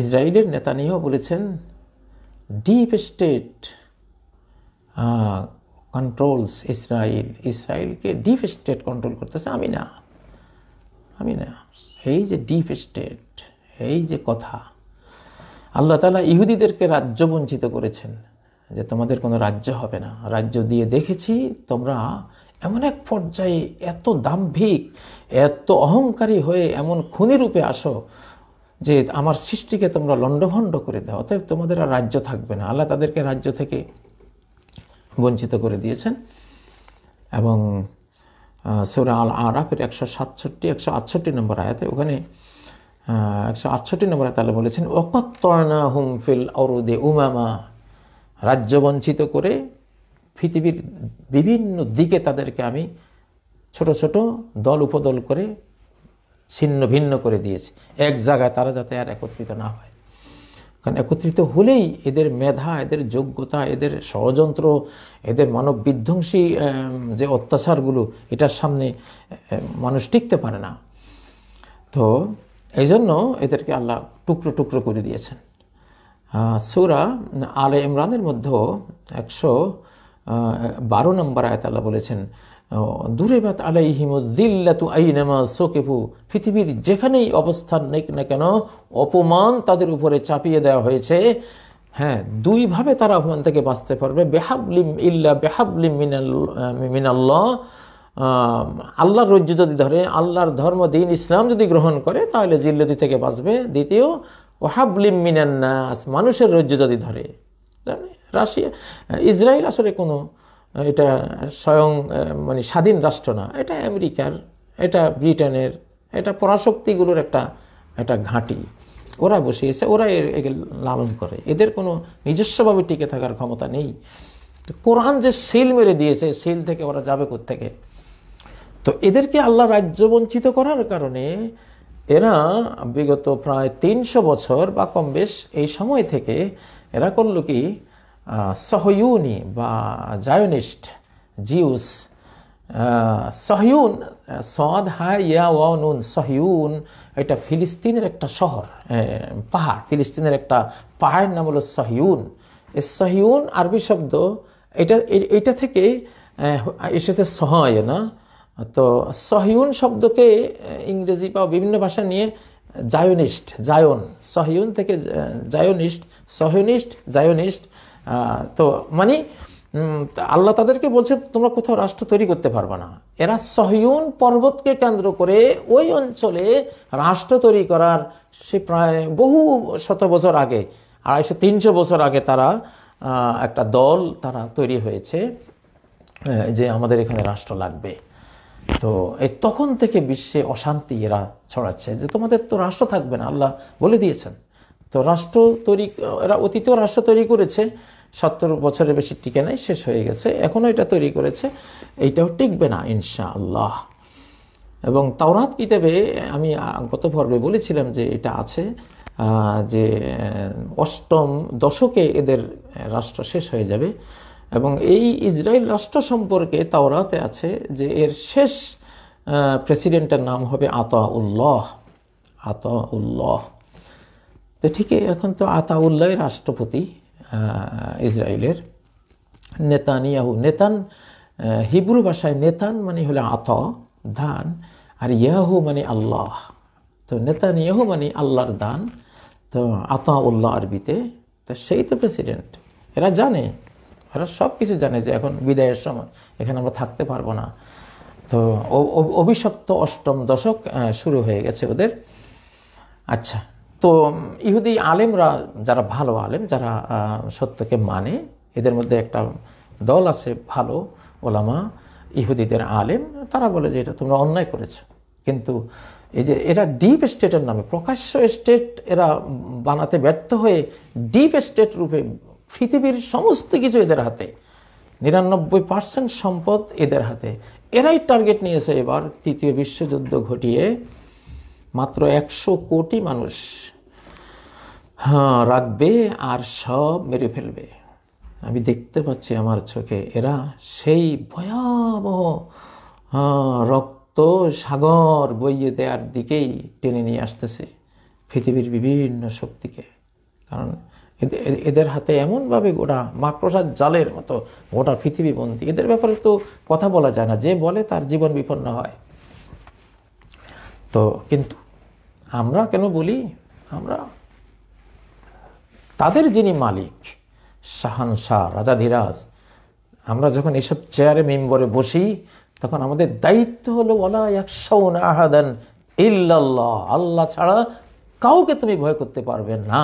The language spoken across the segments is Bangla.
ইসরায়েলের নেতানিয়াহু বলেছেন ডিপ স্টেট কন্ট্রোলস ইসরায়েল ইসরায়েলকে ডিপ স্টেট কন্ট্রোল করতেছে আমি না আমি না এই যে ডিপ স্টেট এই যে কথা আল্লাহ তালা ইহুদিদেরকে রাজ্য বঞ্চিত করেছেন যে তোমাদের কোনো রাজ্য হবে না রাজ্য দিয়ে দেখেছি তোমরা এমন এক পর্যায়ে এত দাম্ভিক এত অহংকারী হয়ে এমন খুনি রূপে আসো যে আমার সৃষ্টিকে তোমরা লণ্ডভণ্ড করে দাও অতএব তোমাদের আর রাজ্য থাকবে না আল্লাহ তাদেরকে রাজ্য থেকে বঞ্চিত করে দিয়েছেন এবং সৌরা আল আরাফের একশো সাতষট্টি একশো আটষট্টি নম্বর আয়াতে ওখানে একশো আটষট্টি নম্বর আয়াত আল্লাহ বলেছেন অকত্তনা হুম ফিল অরুদে উমামা রাজ্য বঞ্চিত করে পৃথিবীর বিভিন্ন দিকে তাদেরকে আমি ছোট ছোট দল উপদল করে ছিন্ন ভিন্ন করে দিয়েছে এক জায়গায় তারা যাতে আর একত্রিত না হয় কারণ একত্রিত হলেই এদের মেধা এদের যোগ্যতা এদের ষড়যন্ত্র এদের মানব বিধ্বংসী যে অত্যাচারগুলো এটার সামনে মানুষ টিকতে পারে না তো এই জন্য এদেরকে আল্লাহ টুকরো টুকরো করে দিয়েছেন সৌরা আলে ইমরানের মধ্যেও একশো বারো নম্বর আয়তাল্লাহ বলেছেন দূরে বাত আলাইহিমজিল্লাতু আইনামা সোকেফু পৃথিবীর যেখানেই অবস্থান নেই না কেন অপমান তাদের উপরে চাপিয়ে দেওয়া হয়েছে হ্যাঁ দুইভাবে তারা অপমান থেকে বাঁচতে পারবে বেহাবলিম ইল্লা বেহাবলিম মিনাল মিনাল্ল আল্লাহর রজ্জ যদি ধরে আল্লাহর ধর্ম দিন ইসলাম যদি গ্রহণ করে তাহলে জিল্লদি থেকে বাঁচবে দ্বিতীয় ওহাবলিম মিনান্নাস মানুষের রজ্জ যদি ধরে রাশিয়া ইসরায়েল আসলে কোনো এটা স্বয়ং মানে স্বাধীন রাষ্ট্র না এটা আমেরিকার এটা ব্রিটেনের এটা পরাশক্তিগুলোর একটা একটা ঘাঁটি ওরা বসিয়েছে ওরা একে লালন করে এদের কোনো নিজস্বভাবে টিকে থাকার ক্ষমতা নেই কোরআন যে সিল মেরে দিয়েছে সিল থেকে ওরা যাবে থেকে। তো এদেরকে আল্লাহ রাজ্য বঞ্চিত করার কারণে এরা বিগত প্রায় তিনশো বছর বা কম বেশ এই সময় থেকে এরা করল কি সহয়ুনি বা জায়নিস্ট জিউস সহয়ুন সদ হা ইয়া ওয়া নুন এটা ফিলিস্তিনের একটা শহর পাহাড় ফিলিস্তিনের একটা পাহাড়ের নাম হলো সহিউন এ সহিউন আরবি শব্দ এটা এটা থেকে এসেছে সহায় না তো সহিউন শব্দকে ইংরেজি বা বিভিন্ন ভাষা নিয়ে জায়োনিস্ট জায়ন সহিউন থেকে জায়োনিস্ট সহিউনিস্ট জায়োনিস্ট তো মানে আল্লাহ তাদেরকে বলছে তোমরা কোথাও রাষ্ট্র তৈরি করতে পারবে না এরা সহিউন পর্বতকে কেন্দ্র করে ওই অঞ্চলে রাষ্ট্র তৈরি করার সে প্রায় বহু শত বছর আগে আড়াইশো তিনশো বছর আগে তারা একটা দল তারা তৈরি হয়েছে যে আমাদের এখানে রাষ্ট্র লাগবে তো এই তখন থেকে বিশ্বে অশান্তি এরা ছড়াচ্ছে যে তোমাদের তো রাষ্ট্র থাকবে না আল্লাহ বলে দিয়েছেন তো রাষ্ট্র তৈরি এরা অতীতেও রাষ্ট্র তৈরি করেছে সত্তর বছরের বেশি টিকে নাই শেষ হয়ে গেছে এখনও এটা তৈরি করেছে এইটাও টিকবে না ইনশাআল্লাহ এবং তাওরাত কিতাবে আমি গত পর্বে বলেছিলাম যে এটা আছে যে অষ্টম দশকে এদের রাষ্ট্র শেষ হয়ে যাবে এবং এই ইসরায়েল রাষ্ট্র সম্পর্কে তাওরাতে আছে যে এর শেষ প্রেসিডেন্টের নাম হবে উল্লাহ আতা উল্লাহ তো ঠিকই এখন তো উল্লাহ রাষ্ট্রপতি ইসরায়েলের ইয়াহু নেতান হিব্রু ভাষায় নেতান মানে হলো আত দান আর ইয়াহু মানে আল্লাহ তো ইয়াহু মানে আল্লাহর দান তো আতা উল্লাহ আরবিতে তো সেই তো প্রেসিডেন্ট এরা জানে এরা সব কিছু জানে যে এখন বিদায়ের সময় এখানে আমরা থাকতে পারবো না তো অভিশপ্ত অষ্টম দশক শুরু হয়ে গেছে ওদের আচ্ছা তো ইহুদি আলেমরা যারা ভালো আলেম যারা সত্যকে মানে এদের মধ্যে একটা দল আছে ভালো ওলামা ইহুদিদের আলেম তারা বলে যে এটা তোমরা অন্যায় করেছ কিন্তু এই যে এরা ডিপ স্টেটের নামে প্রকাশ্য স্টেট এরা বানাতে ব্যর্থ হয়ে ডিপ স্টেট রূপে পৃথিবীর সমস্ত কিছু এদের হাতে নিরানব্বই পার্সেন্ট সম্পদ এদের হাতে এরাই টার্গেট নিয়েছে এবার তৃতীয় বিশ্বযুদ্ধ ঘটিয়ে মাত্র একশো কোটি মানুষ হ্যাঁ রাখবে আর সব মেরে ফেলবে আমি দেখতে পাচ্ছি আমার চোখে এরা সেই ভয়াবহ হ্যাঁ, রক্ত সাগর বইয়ে দেওয়ার দিকেই টেনে নিয়ে আসতেছে পৃথিবীর বিভিন্ন শক্তিকে কারণ এদের হাতে এমনভাবে গোটা মাকড়সার জালের মতো গোটা পৃথিবী বন্দী এদের ব্যাপারে তো কথা বলা যায় না যে বলে তার জীবন বিপন্ন হয় তো কিন্তু আমরা কেন বলি আমরা তাদের যিনি মালিক শাহানশাহ রাজাধিরাজ আমরা যখন এসব চেয়ারে মেম্বরে বসি তখন আমাদের দায়িত্ব হলো ওলা একশাউন আহাদান ইল্লাল্লাহ আল্লাহ ছাড়া কাউকে তুমি ভয় করতে পারবে না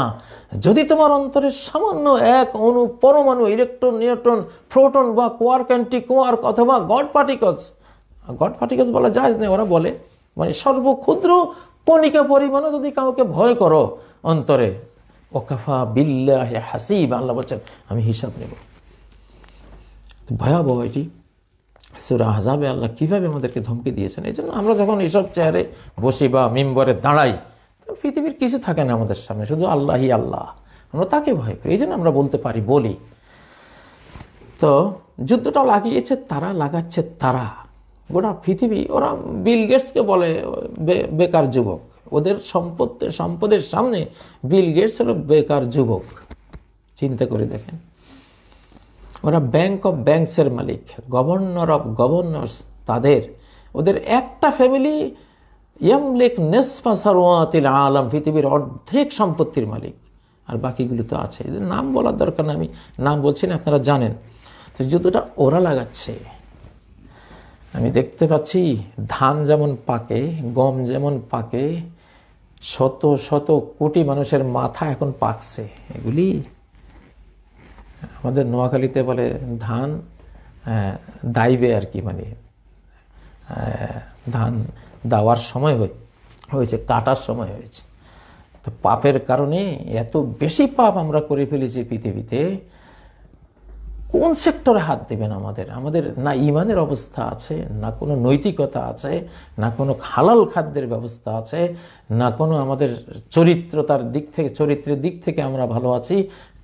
যদি তোমার অন্তরে সামান্য এক অনু পরমাণু ইলেকট্রন নিউট্রন প্রোটন বা কোয়ার ক্যান্টি কোয়ার্ক অথবা গড পার্টিকলস গড পার্টিকলস বলা যায় না ওরা বলে মানে সর্বক্ষুদ্র কণিকা পরিমাণও যদি কাউকে ভয় করো অন্তরে ওকাফা বিল্লাহ হাসিব আল্লাহ বলছেন আমি হিসাব নেব ভয়াবহ এটি সুরা আহজাবে আল্লাহ কীভাবে আমাদেরকে ধমকি দিয়েছেন এই জন্য আমরা যখন এইসব চেয়ারে বসি বা মেম্বরে দাঁড়াই পৃথিবীর কিছু থাকে না আমাদের সামনে শুধু আল্লাহই আল্লাহ আমরা তাকে ভয় করি এই জন্য আমরা বলতে পারি বলি তো যুদ্ধটা লাগিয়েছে তারা লাগাচ্ছে তারা গোটা পৃথিবী ওরা বিল গেটসকে বলে বেকার যুবক ওদের সম্পদ সম্পদের সামনে বিল গেটস হলো বেকার যুবক চিন্তা করে দেখেন ওরা ব্যাংক অফ ব্যাংকসের মালিক গভর্নর অফ গভর্নর্স তাদের ওদের একটা ফ্যামিলি ইয়ামলেক নেসফা সারোয়াতিল আলম পৃথিবীর অর্ধেক সম্পত্তির মালিক আর বাকিগুলো তো আছে এদের নাম বলার দরকার না আমি নাম বলছি না আপনারা জানেন তো যুদ্ধটা ওরা লাগাচ্ছে আমি দেখতে পাচ্ছি ধান যেমন পাকে গম যেমন পাকে শত শত কোটি মানুষের মাথা এখন পাকছে এগুলি আমাদের নোয়াখালীতে বলে ধান দাইবে আর কি মানে ধান দাওয়ার সময় হয়েছে কাটার সময় হয়েছে তো পাপের কারণে এত বেশি পাপ আমরা করে ফেলেছি পৃথিবীতে কোন সেক্টরে হাত দেবেন আমাদের আমাদের না ইমানের অবস্থা আছে না কোনো নৈতিকতা আছে না কোনো হালাল খাদ্যের ব্যবস্থা আছে না কোনো আমাদের চরিত্রতার দিক থেকে চরিত্রের দিক থেকে আমরা ভালো আছি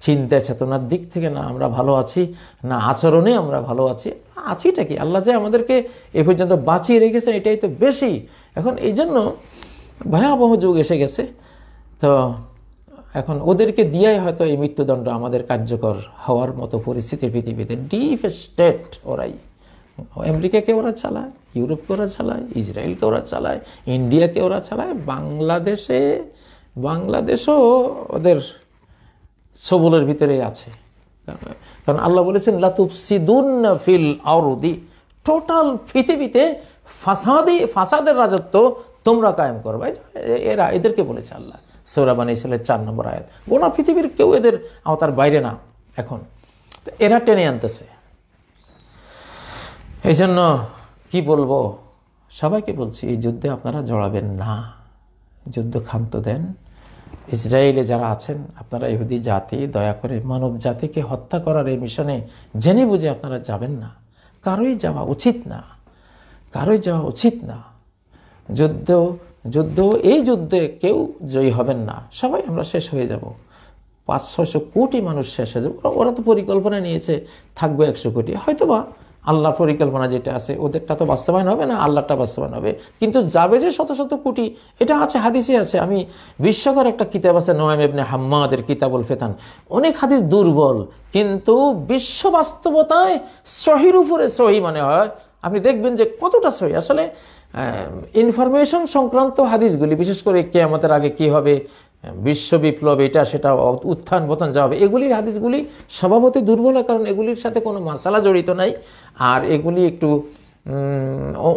চিন্তা চেতনার দিক থেকে না আমরা ভালো আছি না আচরণে আমরা ভালো আছি আছিটা কি আল্লাহ যে আমাদেরকে এ পর্যন্ত বাঁচিয়ে রেখেছেন এটাই তো বেশি এখন এই জন্য ভয়াবহ যুগ এসে গেছে তো এখন ওদেরকে দিয়াই হয়তো এই মৃত্যুদণ্ড আমাদের কার্যকর হওয়ার মতো পরিস্থিতি পৃথিবীতে ডিপ স্টেট ওরাই আমেরিকাকে ওরা চালায় ইউরোপকে ওরা চালায় ইসরায়েলকে ওরা চালায় ইন্ডিয়াকে ওরা চালায় বাংলাদেশে বাংলাদেশও ওদের সবলের ভিতরে আছে কারণ আল্লাহ বলেছেন লাতুফ সিদুন ফিল আউরুদি টোটাল পৃথিবীতে ফাসাদি ফাসাদের রাজত্ব তোমরা কায়েম করবে এরা এদেরকে বলেছে আল্লাহ সৌরাবান ইসলামের চার নম্বর আয়াত গোনা পৃথিবীর কেউ এদের আওতার বাইরে না এখন এরা টেনে আনতেছে এই জন্য কী বলবো সবাইকে বলছি এই যুদ্ধে আপনারা জড়াবেন না যুদ্ধ ক্ষান্ত দেন ইসরায়েলে যারা আছেন আপনারা ইহুদি জাতি দয়া করে মানব জাতিকে হত্যা করার এই মিশনে জেনে বুঝে আপনারা যাবেন না কারোই যাওয়া উচিত না কারোই যাওয়া উচিত না যুদ্ধ যুদ্ধ এই যুদ্ধে কেউ জয়ী হবেন না সবাই আমরা শেষ হয়ে যাব পাঁচ ছশো কোটি মানুষ শেষ হয়ে যাবো ওরা তো পরিকল্পনা নিয়েছে থাকবে একশো কোটি হয়তোবা আল্লাহ পরিকল্পনা যেটা আছে ওদেরটা তো বাস্তবায়ন হবে না আল্লাহটা বাস্তবায়ন হবে কিন্তু যাবে যে শত শত কোটি এটা আছে হাদিসই আছে আমি বিশ্বকর একটা কিতাব আছে নয়াম এবনে হাম্মাদের কিতাবল ফেতান অনেক হাদিস দুর্বল কিন্তু বিশ্ব বাস্তবতায় সহির উপরে সহি মানে হয় আপনি দেখবেন যে কতটা সহি আসলে ইনফরমেশন সংক্রান্ত হাদিসগুলি বিশেষ করে কে আমাদের আগে কি হবে বিশ্ব বিপ্লব এটা সেটা উত্থান পতন যা হবে এগুলির হাদিসগুলি স্বভাবতই দুর্বল কারণ এগুলির সাথে কোনো মশালা জড়িত নাই আর এগুলি একটু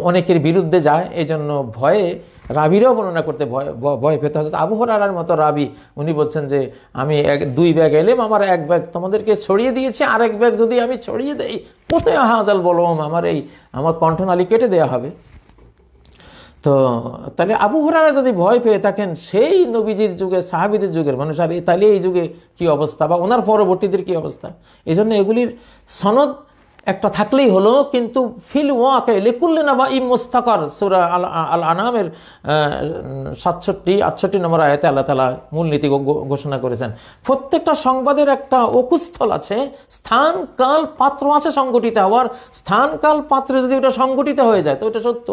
অনেকের বিরুদ্ধে যায় এই জন্য ভয়ে রাবিরাও বর্ণনা করতে ভয় ভয় পেতে হজরত আবহরার মতো রাবি উনি বলছেন যে আমি এক দুই ব্যাগ এলেম আমার এক ব্যাগ তোমাদেরকে ছড়িয়ে দিয়েছি আর এক ব্যাগ যদি আমি ছড়িয়ে দেই কোথায় হাজাল বলম আমার এই আমার কণ্ঠনালী কেটে দেওয়া হবে তো তাহলে আবু হুরারা যদি ভয় পেয়ে থাকেন সেই নবীজির যুগে সাহাবিদের যুগের মানুষ আর তাহলে এই যুগে কি অবস্থা বা ওনার পরবর্তীদের কি অবস্থা এই জন্য এগুলির সনদ একটা থাকলেই হলো কিন্তু ফিল ওয়াকে লেকুল্লিনা বা ইম মোস্তাকর সুরা আল আল আনামের সাতষট্টি আটষট্টি নম্বর আয়তে আল্লাহ তালা মূলনীতি ঘোষণা করেছেন প্রত্যেকটা সংবাদের একটা অকুস্থল আছে স্থান কাল পাত্র আছে সংগঠিত হওয়ার স্থান কাল পাত্রে যদি ওটা সংগঠিত হয়ে যায় তো ওটা সত্য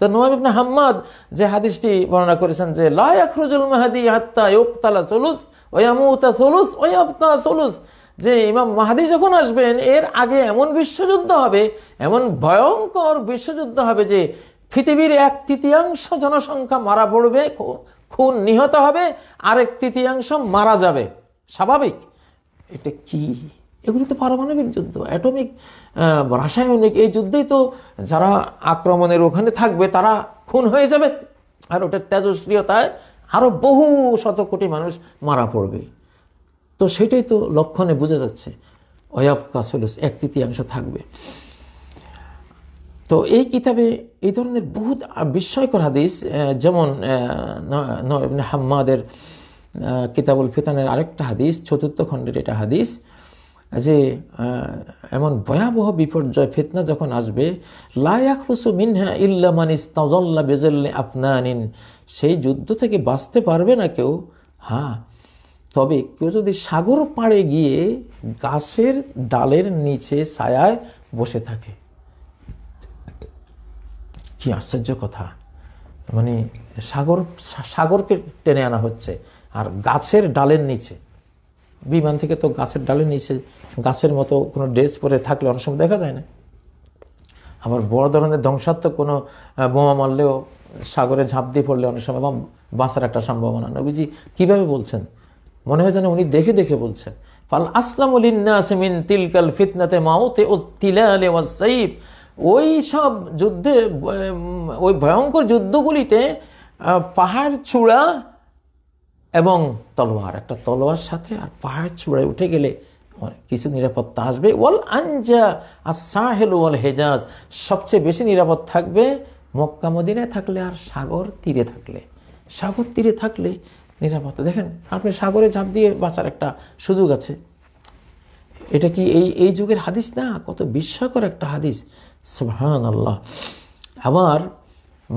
তো নোয়াম ইবনে হাম্মাদ যে হাদিসটি বর্ণনা করেছেন যে লাখরুজুল মাহাদি হাত্তা ইউকতালা সলুস ওয়ামুতা সলুস ওয়াবকা সলুস যে ইমাম মাহাদি যখন আসবেন এর আগে এমন বিশ্বযুদ্ধ হবে এমন ভয়ঙ্কর বিশ্বযুদ্ধ হবে যে পৃথিবীর এক তৃতীয়াংশ জনসংখ্যা মারা পড়বে খুন নিহত হবে আরেক তৃতীয়াংশ মারা যাবে স্বাভাবিক এটা কী এগুলি তো পারমাণবিক যুদ্ধ অ্যাটমিক রাসায়নিক এই যুদ্ধেই তো যারা আক্রমণের ওখানে থাকবে তারা খুন হয়ে যাবে আর ওটার তেজস্ক্রিয়তায় আরও বহু শত কোটি মানুষ মারা পড়বে তো সেটাই তো লক্ষণে বোঝা যাচ্ছে অয়াব কাসলুস এক তৃতীয়াংশ থাকবে তো এই কিতাবে এই ধরনের বহুত বিস্ময়কর হাদিস যেমন হাম্মাদের কিতাবুল ফিতানের আরেকটা হাদিস চতুর্থ খণ্ডের এটা হাদিস যে এমন ভয়াবহ বিপর্যয় ফেতনা যখন আসবে লায়াকুসু মিনহা ইল্লামান ইস্তাজল্লা বেজল্লি আপনানিন সেই যুদ্ধ থেকে বাঁচতে পারবে না কেউ হ্যাঁ তবে কেউ যদি সাগর পাড়ে গিয়ে গাছের ডালের নিচে ছায়ায় বসে থাকে কি আশ্চর্য কথা মানে সাগর সাগরকে টেনে আনা হচ্ছে আর গাছের ডালের নিচে বিমান থেকে তো গাছের ডালে নিচে গাছের মতো কোনো ড্রেস পরে থাকলে অনেক সময় দেখা যায় না আবার বড় ধরনের ধ্বংসাত্মক কোনো বোমা মারলেও সাগরে ঝাঁপ দিয়ে পড়লে অনেক সময় বাঁচার একটা সম্ভাবনা নবীজি কীভাবে বলছেন মনে হয় যেন উনি দেখে দেখে বলছেন ফাল আসলাম মিন তিলকাল ফিতনাতে মাউতে ও তিলালে সাইফ ওই সব যুদ্ধে ওই ভয়ঙ্কর যুদ্ধগুলিতে পাহাড় চূড়া এবং তলোয়ার একটা তলোয়ার সাথে আর পাহাড় চূড়ায় উঠে গেলে কিছু নিরাপত্তা আসবে ওয়াল আঞ্জা আর সাহেল ওয়াল হেজাজ সবচেয়ে বেশি নিরাপদ থাকবে মক্কা মদিনায় থাকলে আর সাগর তীরে থাকলে সাগর তীরে থাকলে নিরাপত্তা দেখেন আপনি সাগরে ঝাঁপ দিয়ে বাঁচার একটা সুযোগ আছে এটা কি এই এই যুগের হাদিস না কত বিস্ময়কর একটা হাদিস সুহান আল্লাহ আবার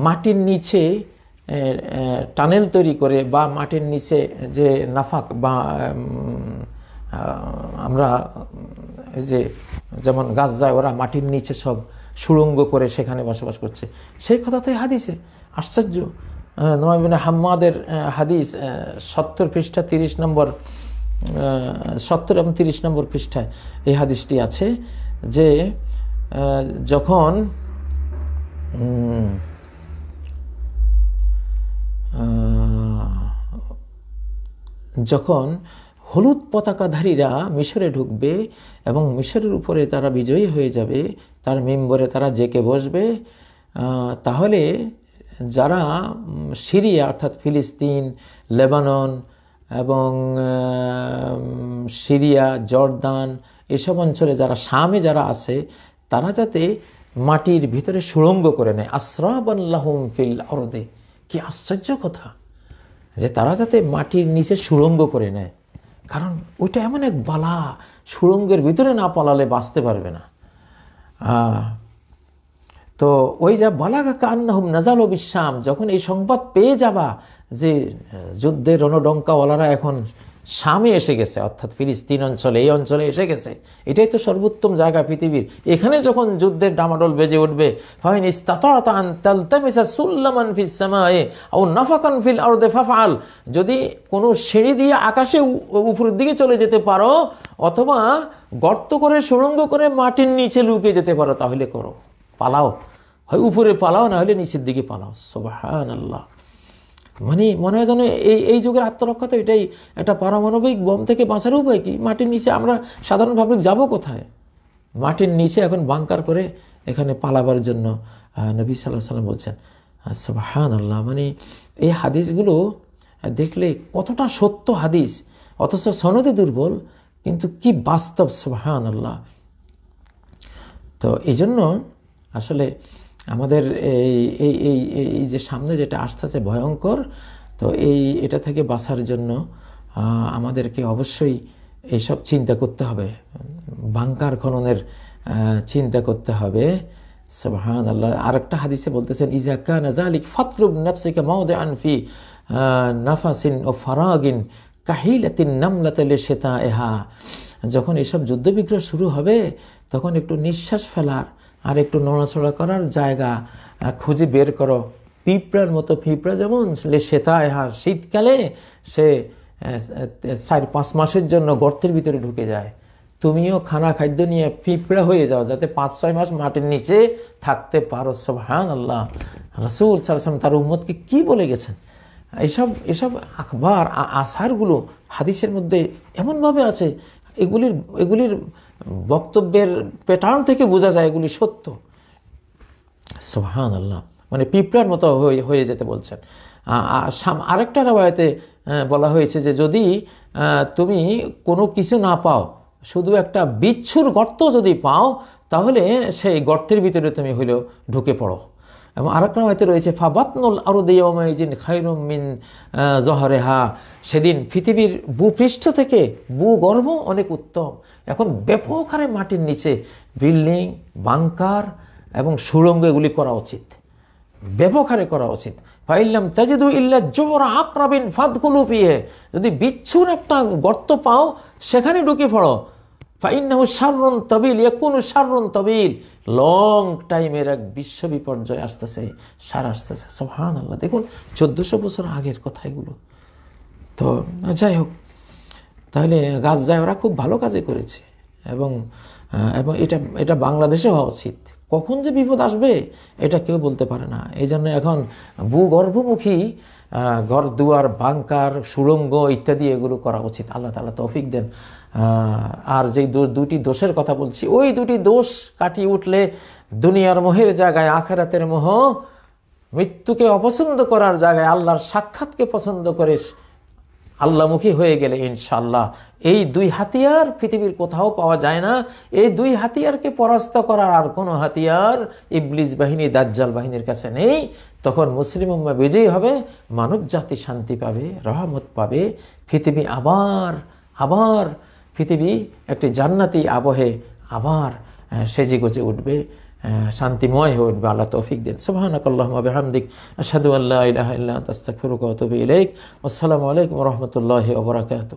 মাটির নিচে টানেল তৈরি করে বা মাটির নিচে যে নাফাক বা আমরা যে যেমন গাছ যায় ওরা মাটির নিচে সব সুড়ঙ্গ করে সেখানে বসবাস করছে সেই কথাটাই হাদিসে আশ্চর্য নোয়াবিন হাম্মাদের হাদিস সত্তর পৃষ্ঠা তিরিশ নম্বর সত্তর এবং তিরিশ নম্বর পৃষ্ঠায় এই হাদিসটি আছে যে যখন যখন হলুদ পতাকাধারীরা মিশরে ঢুকবে এবং মিশরের উপরে তারা বিজয়ী হয়ে যাবে তার মেম্বরে তারা জেকে বসবে তাহলে যারা সিরিয়া অর্থাৎ ফিলিস্তিন লেবানন এবং সিরিয়া জর্দান এসব অঞ্চলে যারা শামে যারা আছে তারা যাতে মাটির ভিতরে সুড়ঙ্গ করে নেয় আশ্রাবাল্লাহম ফিল অরদে কি আশ্চর্য কথা যে তারা যাতে মাটির নিচে সুড়ঙ্গ করে নেয় কারণ ওইটা এমন এক বালা সুড়ঙ্গের ভিতরে না পালালে বাঁচতে পারবে না তো ওই যা বালাগা কান্নাহুম নাজাল বিশ্বাম যখন এই সংবাদ পেয়ে যাবা যে যুদ্ধের রণডঙ্কাওয়ালারা এখন সামে এসে গেছে অর্থাৎ ফিলিস্তিন অঞ্চলে এই অঞ্চলে এসে গেছে এটাই তো সর্বোত্তম জায়গা পৃথিবীর এখানে যখন যুদ্ধের ডামাডোল বেজে উঠবে ফিল যদি কোনো সিঁড়ি দিয়ে আকাশে উপরের দিকে চলে যেতে পারো অথবা গর্ত করে সুড়ঙ্গ করে মাটির নিচে লুকে যেতে পারো তাহলে করো পালাও হয় উপরে পালাও না হলে নিচের দিকে পালাও সোবাহ আল্লাহ মানে মনে হয় যেন এই এই যুগের আত্মরক্ষা তো এটাই একটা পারমাণবিক বোম থেকে বাঁচার উপায় কি মাটির নিচে আমরা সাধারণ পাবলিক যাব কোথায় মাটির নিচে এখন বাংকার করে এখানে পালাবার জন্য নবী সাল্লাহ সাল্লাম বলছেন হান আল্লাহ মানে এই হাদিসগুলো দেখলে কতটা সত্য হাদিস অথচ সনদে দুর্বল কিন্তু কি বাস্তব সোহান আল্লাহ তো এই জন্য আসলে আমাদের এই এই এই এই যে সামনে যেটা আসতেছে ভয়ঙ্কর তো এই এটা থেকে বাঁচার জন্য আমাদেরকে অবশ্যই এইসব চিন্তা করতে হবে বাংকার খননের চিন্তা করতে হবে সুবহান আল্লাহ একটা হাদিসে বলতেছেন ইজাকা নাজালিক ফাতরুব নাফসিকা আন আনফি নাফাসিন ও ফারাগিন কাহিলাতিন নামলাতেলে শেতা এহা যখন এসব যুদ্ধবিগ্রহ শুরু হবে তখন একটু নিঃশ্বাস ফেলার আর একটু নড়াচড়া করার জায়গা খুঁজে বের করো পিঁপড়ার মতো পিঁপড়া যেমন শেতায় হার শীতকালে সে চার পাঁচ মাসের জন্য গর্তের ভিতরে ঢুকে যায় তুমিও খানা খাদ্য নিয়ে পিঁপড়া হয়ে যাও যাতে পাঁচ ছয় মাস মাটির নিচে থাকতে পারো সব হ্যাঁ আল্লাহ রাসুল সালাম তার উম্মতকে কি বলে গেছেন এসব এসব আখবার আসারগুলো হাদিসের মধ্যে এমনভাবে আছে এগুলির এগুলির বক্তব্যের প্যাটার্ন থেকে বোঝা যায় এগুলি সত্য সোহান আল্লাহ মানে পিঁপড়ার মতো হয়ে যেতে বলছেন আরেকটা রায়তে বলা হয়েছে যে যদি তুমি কোনো কিছু না পাও শুধু একটা বিচ্ছুর গর্ত যদি পাও তাহলে সেই গর্তের ভিতরে তুমি হইলেও ঢুকে পড়ো এবং আর একটা হয়তো রয়েছে ফাবাতনুল আরুদিয়মাইজিন খাইরুমিন জহরেহা সেদিন পৃথিবীর ভূপৃষ্ঠ থেকে ভূগর্ভ অনেক উত্তম এখন ব্যাপক হারে মাটির নিচে বিল্ডিং বাংকার এবং সুড়ঙ্গ এগুলি করা উচিত ব্যাপক হারে করা উচিত ফাইলাম তাজিদু ইল্লা জোর আক্রাবিন ফাদকুলু পিয়ে যদি বিচ্ছুর একটা গর্ত পাও সেখানে ঢুকে পড়ো ফাইনাহু সারুন তবিল এ একুন সারুন তবিল লং টাইমের এক বিশ্ব বিপর্যয় আসতেছে সার আসতেছে সোহান আল্লাহ দেখুন চোদ্দশো বছর আগের কথা এগুলো তো যাই হোক তাহলে গাছ যায় ওরা খুব ভালো কাজে করেছে এবং এবং এটা এটা বাংলাদেশে হওয়া উচিত কখন যে বিপদ আসবে এটা কেউ বলতে পারে না এই জন্য এখন ভূগর্ভমুখী ঘর দুয়ার বাংকার সুড়ঙ্গ ইত্যাদি এগুলো করা উচিত আল্লাহ তালা তৌফিক দেন আর যেই দুটি দোষের কথা বলছি ওই দুটি দোষ কাটিয়ে উঠলে দুনিয়ার মোহের জায়গায় আখেরাতের মোহ মৃত্যুকে অপছন্দ করার জায়গায় আল্লাহর সাক্ষাৎকে পছন্দ করে আল্লামুখী হয়ে গেলে ইনশাল্লাহ এই দুই হাতিয়ার পৃথিবীর কোথাও পাওয়া যায় না এই দুই হাতিয়ারকে পরাস্ত করার আর কোনো হাতিয়ার ইবলিস বাহিনী দাজ্জাল বাহিনীর কাছে নেই তখন মুসলিম উম্মা বিজয়ী হবে মানব জাতি শান্তি পাবে রহমত পাবে পৃথিবী আবার আবার পৃথিবী একটি জান্নাতি আবহে আবার সেজে গজে উঠবে শান্তিময় হয়ে উঠবে আল্লাহ তৌফিক দিন সুবাহানক আল্লাহমদিক আসাদু আল্লাহ ইলাহ ইল্লা তাস্তাকফিরুক ইলাইক আসসালামু আলাইকুম রহমতুল্লাহি ওবরাকাত